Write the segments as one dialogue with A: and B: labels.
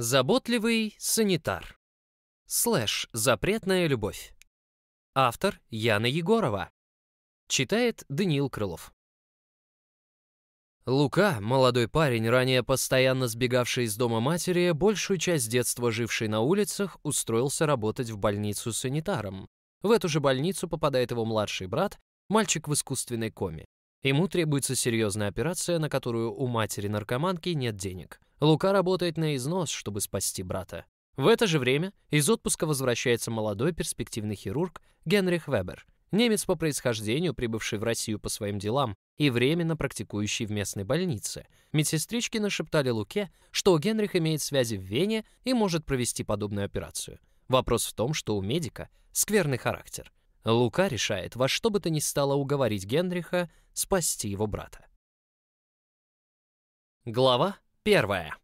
A: Заботливый санитар. Слэш. Запретная любовь. Автор Яна Егорова. Читает Даниил Крылов. Лука, молодой парень, ранее постоянно сбегавший из дома матери, большую часть детства живший на улицах, устроился работать в больницу санитаром. В эту же больницу попадает его младший брат, мальчик в искусственной коме. Ему требуется серьезная операция, на которую у матери-наркоманки нет денег – Лука работает на износ, чтобы спасти брата. В это же время из отпуска возвращается молодой перспективный хирург Генрих Вебер, немец по происхождению, прибывший в Россию по своим делам и временно практикующий в местной больнице. Медсестрички нашептали Луке, что Генрих имеет связи в Вене и может провести подобную операцию. Вопрос в том, что у медика скверный характер. Лука решает во что бы то ни стало уговорить Генриха спасти его брата. Глава Первое.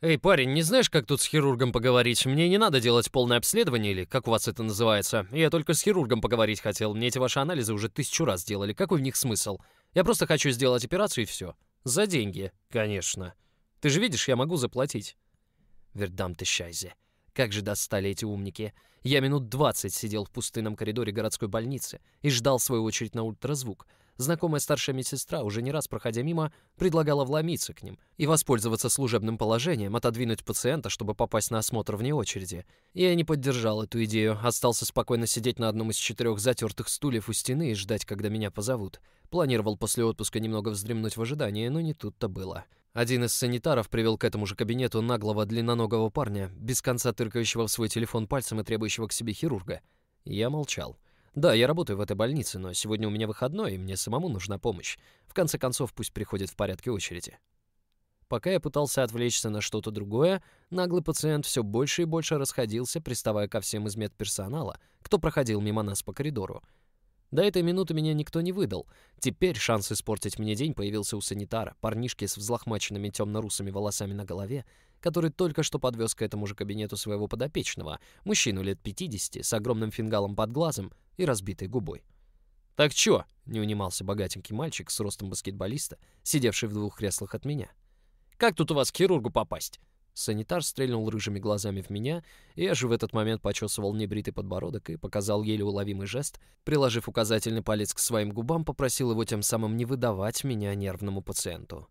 A: «Эй, парень, не знаешь, как тут с хирургом поговорить? Мне не надо делать полное обследование, или как у вас это называется? Я только с хирургом поговорить хотел. Мне эти ваши анализы уже тысячу раз делали. Какой в них смысл? Я просто хочу сделать операцию и все. За деньги, конечно. Ты же видишь, я могу заплатить». Вердам ты счастье. Как же достали эти умники. Я минут двадцать сидел в пустынном коридоре городской больницы и ждал свою очередь на ультразвук — Знакомая старшая медсестра, уже не раз проходя мимо, предлагала вломиться к ним и воспользоваться служебным положением, отодвинуть пациента, чтобы попасть на осмотр вне очереди. Я не поддержал эту идею, остался спокойно сидеть на одном из четырех затертых стульев у стены и ждать, когда меня позовут. Планировал после отпуска немного вздремнуть в ожидании, но не тут-то было. Один из санитаров привел к этому же кабинету наглого длинноногого парня, без конца тыркающего в свой телефон пальцем и требующего к себе хирурга. Я молчал. «Да, я работаю в этой больнице, но сегодня у меня выходной, и мне самому нужна помощь. В конце концов, пусть приходит в порядке очереди». Пока я пытался отвлечься на что-то другое, наглый пациент все больше и больше расходился, приставая ко всем из медперсонала, кто проходил мимо нас по коридору. До этой минуты меня никто не выдал. Теперь шанс испортить мне день появился у санитара, парнишки с взлохмаченными темно-русыми волосами на голове, который только что подвез к этому же кабинету своего подопечного, мужчину лет 50 с огромным фингалом под глазом, и разбитой губой. «Так чё?» — не унимался богатенький мальчик с ростом баскетболиста, сидевший в двух креслах от меня. «Как тут у вас к хирургу попасть?» Санитар стрельнул рыжими глазами в меня, и я же в этот момент почесывал небритый подбородок и показал еле уловимый жест, приложив указательный палец к своим губам, попросил его тем самым не выдавать меня нервному пациенту.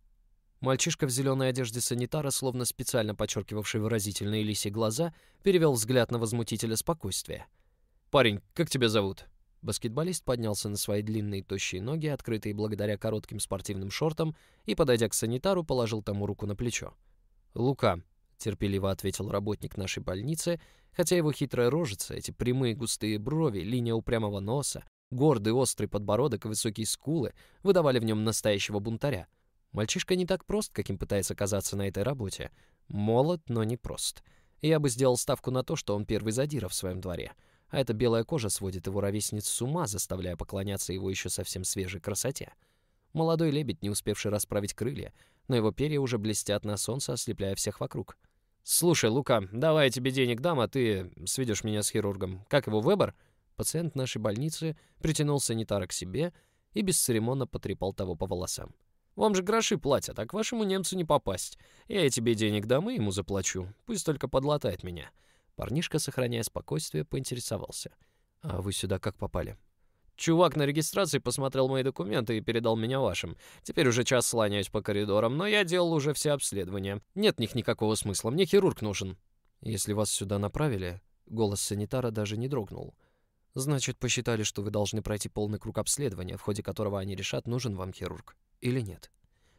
A: Мальчишка в зеленой одежде санитара, словно специально подчеркивавший выразительные лиси глаза, перевел взгляд на возмутителя спокойствия — «Парень, как тебя зовут?» Баскетболист поднялся на свои длинные тощие ноги, открытые благодаря коротким спортивным шортам, и, подойдя к санитару, положил тому руку на плечо. «Лука», — терпеливо ответил работник нашей больницы, хотя его хитрая рожица, эти прямые густые брови, линия упрямого носа, гордый острый подбородок и высокие скулы выдавали в нем настоящего бунтаря. Мальчишка не так прост, каким пытается казаться на этой работе. Молод, но не прост. Я бы сделал ставку на то, что он первый задира в своем дворе — а эта белая кожа сводит его ровесниц с ума, заставляя поклоняться его еще совсем свежей красоте. Молодой лебедь, не успевший расправить крылья, но его перья уже блестят на солнце, ослепляя всех вокруг. «Слушай, Лука, давай я тебе денег дам, а ты сведешь меня с хирургом. Как его выбор?» Пациент нашей больницы притянул санитара к себе и бесцеремонно потрепал того по волосам. «Вам же гроши платят, а к вашему немцу не попасть. Я тебе денег дам и ему заплачу. Пусть только подлатает меня. Парнишка, сохраняя спокойствие, поинтересовался. «А вы сюда как попали?» Чувак на регистрации посмотрел мои документы и передал меня вашим. Теперь уже час слоняюсь по коридорам, но я делал уже все обследования. Нет в них никакого смысла, мне хирург нужен». «Если вас сюда направили...» Голос санитара даже не дрогнул. «Значит, посчитали, что вы должны пройти полный круг обследования, в ходе которого они решат, нужен вам хирург или нет».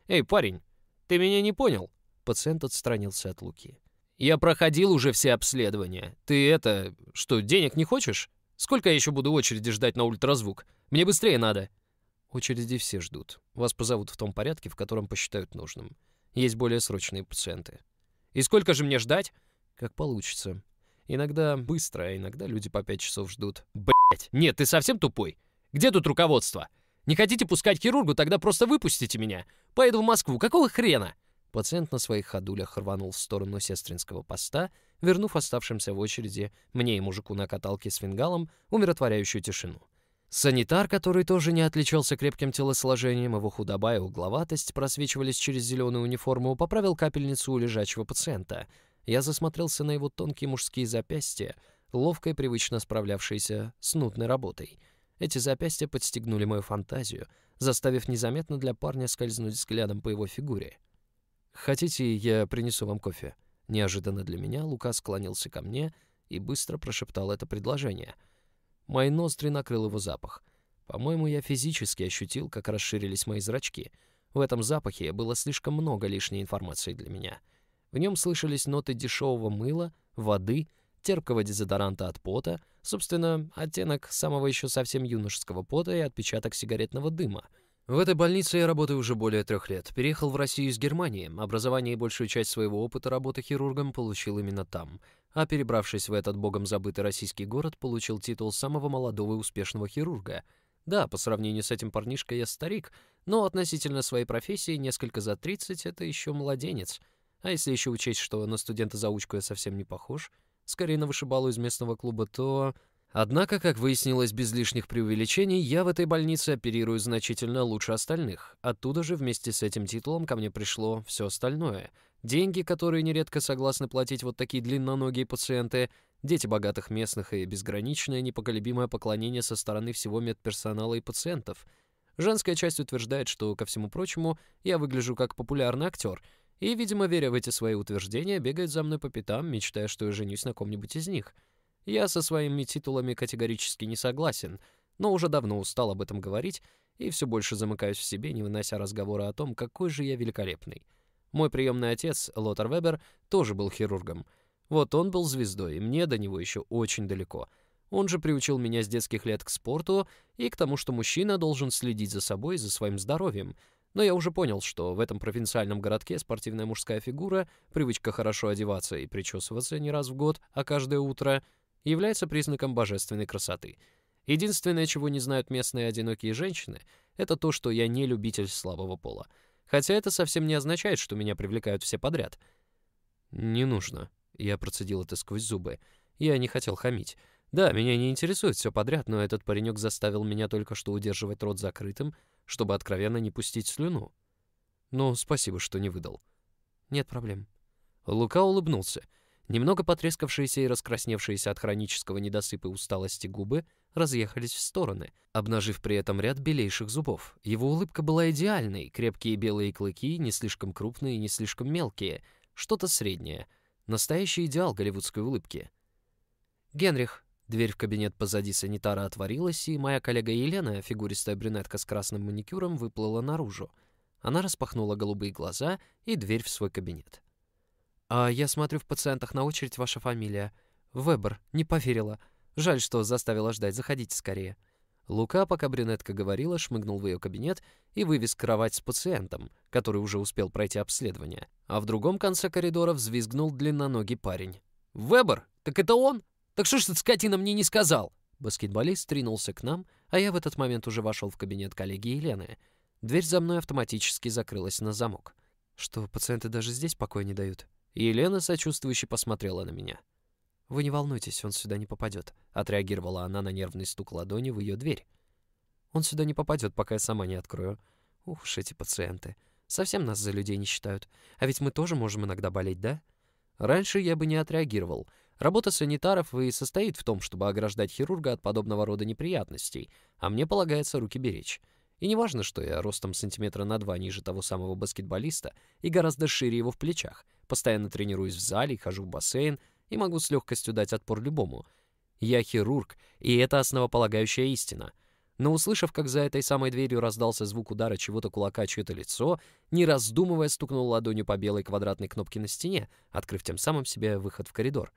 A: «Эй, парень, ты меня не понял?» Пациент отстранился от Луки. Я проходил уже все обследования. Ты это... что, денег не хочешь? Сколько я еще буду очереди ждать на ультразвук? Мне быстрее надо». «Очереди все ждут. Вас позовут в том порядке, в котором посчитают нужным. Есть более срочные пациенты». «И сколько же мне ждать?» «Как получится. Иногда быстро, а иногда люди по пять часов ждут». «Блядь! Нет, ты совсем тупой? Где тут руководство? Не хотите пускать хирургу, тогда просто выпустите меня. Поеду в Москву. Какого хрена?» Пациент на своих ходулях рванул в сторону сестринского поста, вернув оставшимся в очереди мне и мужику на каталке с фингалом умиротворяющую тишину. Санитар, который тоже не отличался крепким телосложением, его худоба и угловатость просвечивались через зеленую униформу, поправил капельницу у лежачего пациента. Я засмотрелся на его тонкие мужские запястья, ловко и привычно справлявшиеся с нутной работой. Эти запястья подстегнули мою фантазию, заставив незаметно для парня скользнуть взглядом по его фигуре — «Хотите, я принесу вам кофе?» Неожиданно для меня Лука склонился ко мне и быстро прошептал это предложение. Мои ноздри накрыл его запах. По-моему, я физически ощутил, как расширились мои зрачки. В этом запахе было слишком много лишней информации для меня. В нем слышались ноты дешевого мыла, воды, терпкого дезодоранта от пота, собственно, оттенок самого еще совсем юношеского пота и отпечаток сигаретного дыма — в этой больнице я работаю уже более трех лет. Переехал в Россию из Германии. Образование и большую часть своего опыта работы хирургом получил именно там. А перебравшись в этот богом забытый российский город, получил титул самого молодого и успешного хирурга. Да, по сравнению с этим парнишкой я старик, но относительно своей профессии несколько за 30 — это еще младенец. А если еще учесть, что на студента-заучку я совсем не похож, скорее на вышибалу из местного клуба, то... Однако, как выяснилось без лишних преувеличений, я в этой больнице оперирую значительно лучше остальных. Оттуда же вместе с этим титулом ко мне пришло все остальное. Деньги, которые нередко согласны платить вот такие длинноногие пациенты, дети богатых местных и безграничное непоколебимое поклонение со стороны всего медперсонала и пациентов. Женская часть утверждает, что, ко всему прочему, я выгляжу как популярный актер, и, видимо, веря в эти свои утверждения, бегает за мной по пятам, мечтая, что я женюсь на ком-нибудь из них — я со своими титулами категорически не согласен, но уже давно устал об этом говорить и все больше замыкаюсь в себе, не вынося разговора о том, какой же я великолепный. Мой приемный отец, Лотар Вебер, тоже был хирургом. Вот он был звездой, и мне до него еще очень далеко. Он же приучил меня с детских лет к спорту и к тому, что мужчина должен следить за собой и за своим здоровьем. Но я уже понял, что в этом провинциальном городке спортивная мужская фигура, привычка хорошо одеваться и причесываться не раз в год, а каждое утро — является признаком божественной красоты. Единственное, чего не знают местные одинокие женщины, это то, что я не любитель слабого пола. Хотя это совсем не означает, что меня привлекают все подряд. «Не нужно», — я процедил это сквозь зубы. Я не хотел хамить. Да, меня не интересует все подряд, но этот паренек заставил меня только что удерживать рот закрытым, чтобы откровенно не пустить слюну. Но ну, спасибо, что не выдал. Нет проблем. Лука улыбнулся. Немного потрескавшиеся и раскрасневшиеся от хронического недосыпа и усталости губы разъехались в стороны, обнажив при этом ряд белейших зубов. Его улыбка была идеальной, крепкие белые клыки, не слишком крупные и не слишком мелкие, что-то среднее. Настоящий идеал голливудской улыбки. «Генрих», Дверь в кабинет позади санитара отворилась, и моя коллега Елена, фигуристая брюнетка с красным маникюром, выплыла наружу. Она распахнула голубые глаза и дверь в свой кабинет. «А я смотрю в пациентах на очередь ваша фамилия. Вебер, не поверила. Жаль, что заставила ждать, заходите скорее». Лука, пока брюнетка говорила, шмыгнул в ее кабинет и вывез кровать с пациентом, который уже успел пройти обследование. А в другом конце коридора взвизгнул длинноногий парень. «Вебер? Так это он? Так что ж ты, скотина, мне не сказал?» Баскетболист ринулся к нам, а я в этот момент уже вошел в кабинет коллеги Елены. Дверь за мной автоматически закрылась на замок. «Что, пациенты даже здесь покоя не дают?» Елена сочувствующе посмотрела на меня. «Вы не волнуйтесь, он сюда не попадет», — отреагировала она на нервный стук ладони в ее дверь. «Он сюда не попадет, пока я сама не открою. Ух эти пациенты. Совсем нас за людей не считают. А ведь мы тоже можем иногда болеть, да?» Раньше я бы не отреагировал. Работа санитаров и состоит в том, чтобы ограждать хирурга от подобного рода неприятностей, а мне полагается руки беречь. И неважно, что я ростом сантиметра на два ниже того самого баскетболиста и гораздо шире его в плечах — постоянно тренируюсь в зале, хожу в бассейн и могу с легкостью дать отпор любому. Я хирург, и это основополагающая истина. Но услышав, как за этой самой дверью раздался звук удара чего-то кулака чье-то лицо, не раздумывая стукнул ладонью по белой квадратной кнопке на стене, открыв тем самым себе выход в коридор.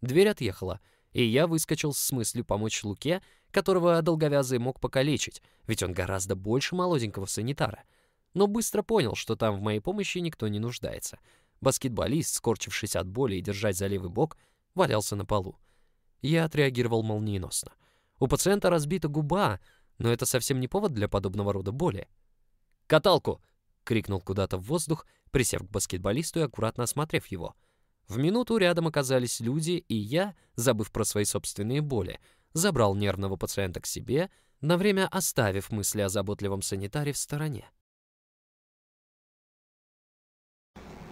A: Дверь отъехала, и я выскочил с мыслью помочь Луке, которого долговязый мог покалечить, ведь он гораздо больше молоденького санитара. Но быстро понял, что там в моей помощи никто не нуждается — Баскетболист, скорчившись от боли и держась за левый бок, валялся на полу. Я отреагировал молниеносно. У пациента разбита губа, но это совсем не повод для подобного рода боли. «Каталку!» — крикнул куда-то в воздух, присев к баскетболисту и аккуратно осмотрев его. В минуту рядом оказались люди, и я, забыв про свои собственные боли, забрал нервного пациента к себе, на время оставив мысли о заботливом санитаре в стороне.